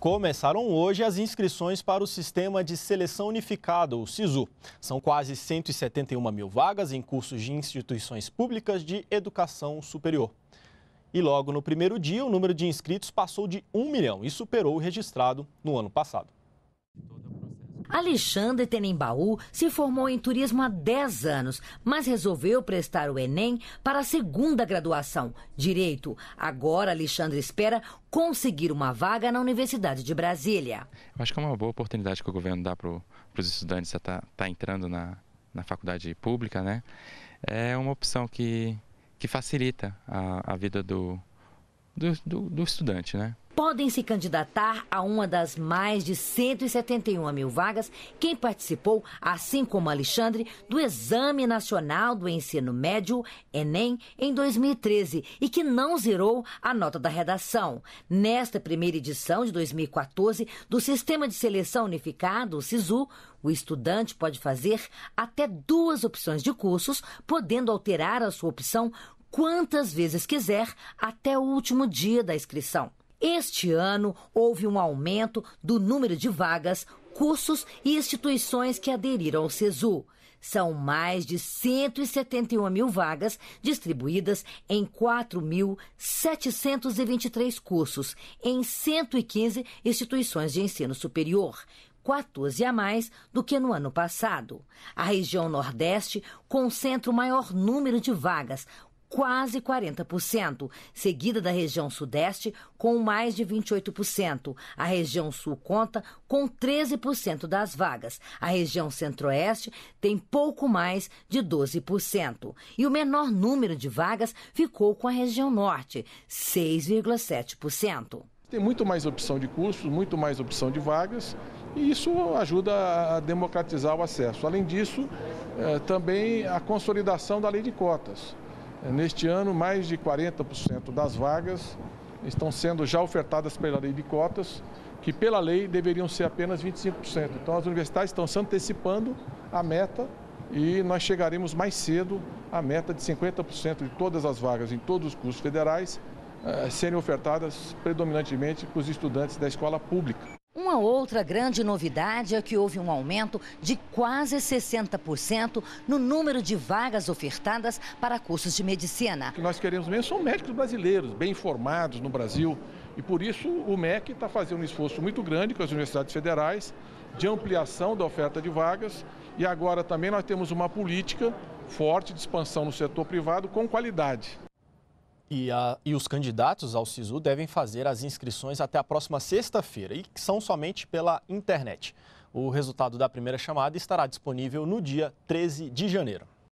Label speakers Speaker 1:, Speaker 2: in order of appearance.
Speaker 1: Começaram hoje as inscrições para o Sistema de Seleção Unificado, o SISU. São quase 171 mil vagas em cursos de instituições públicas de educação superior. E logo no primeiro dia, o número de inscritos passou de 1 milhão e superou o registrado no ano passado.
Speaker 2: Alexandre Tenembaú se formou em turismo há 10 anos, mas resolveu prestar o Enem para a segunda graduação, Direito. Agora, Alexandre espera conseguir uma vaga na Universidade de Brasília.
Speaker 1: Eu acho que é uma boa oportunidade que o governo dá para os estudantes que tá, tá entrando na, na faculdade pública, né? É uma opção que, que facilita a, a vida do, do, do, do estudante, né?
Speaker 2: podem se candidatar a uma das mais de 171 mil vagas quem participou, assim como Alexandre, do Exame Nacional do Ensino Médio, Enem, em 2013 e que não zerou a nota da redação. Nesta primeira edição de 2014 do Sistema de Seleção Unificado, o SISU, o estudante pode fazer até duas opções de cursos, podendo alterar a sua opção quantas vezes quiser até o último dia da inscrição. Este ano houve um aumento do número de vagas, cursos e instituições que aderiram ao SESU. São mais de 171 mil vagas distribuídas em 4.723 cursos em 115 instituições de ensino superior. 14 a mais do que no ano passado. A região Nordeste concentra o maior número de vagas, quase 40%, seguida da região Sudeste, com mais de 28%. A região Sul conta com 13% das vagas. A região Centro-Oeste tem pouco mais de 12%. E o menor número de vagas ficou com a região Norte, 6,7%. Tem muito mais opção de
Speaker 3: cursos, muito mais opção de vagas, e isso ajuda a democratizar o acesso. Além disso, eh, também a consolidação da lei de cotas. Neste ano, mais de 40% das vagas estão sendo já ofertadas pela lei de cotas, que pela lei deveriam ser apenas 25%. Então, as universidades estão se antecipando a meta e nós chegaremos mais cedo à meta de 50% de todas as vagas em todos os cursos federais eh, serem ofertadas predominantemente para os estudantes da escola pública.
Speaker 2: Uma outra grande novidade é que houve um aumento de quase 60% no número de vagas ofertadas para cursos de medicina. O que nós
Speaker 3: queremos mesmo são médicos brasileiros, bem formados no Brasil. E por isso o MEC está fazendo um esforço muito grande com as universidades federais de ampliação da oferta de vagas. E agora também nós temos uma política forte de expansão no setor privado com qualidade.
Speaker 1: E, a, e, os candidatos ao SISU devem fazer as inscrições até a próxima sexta-feira, e que são somente pela internet. O resultado da primeira chamada estará disponível no dia 13 de janeiro.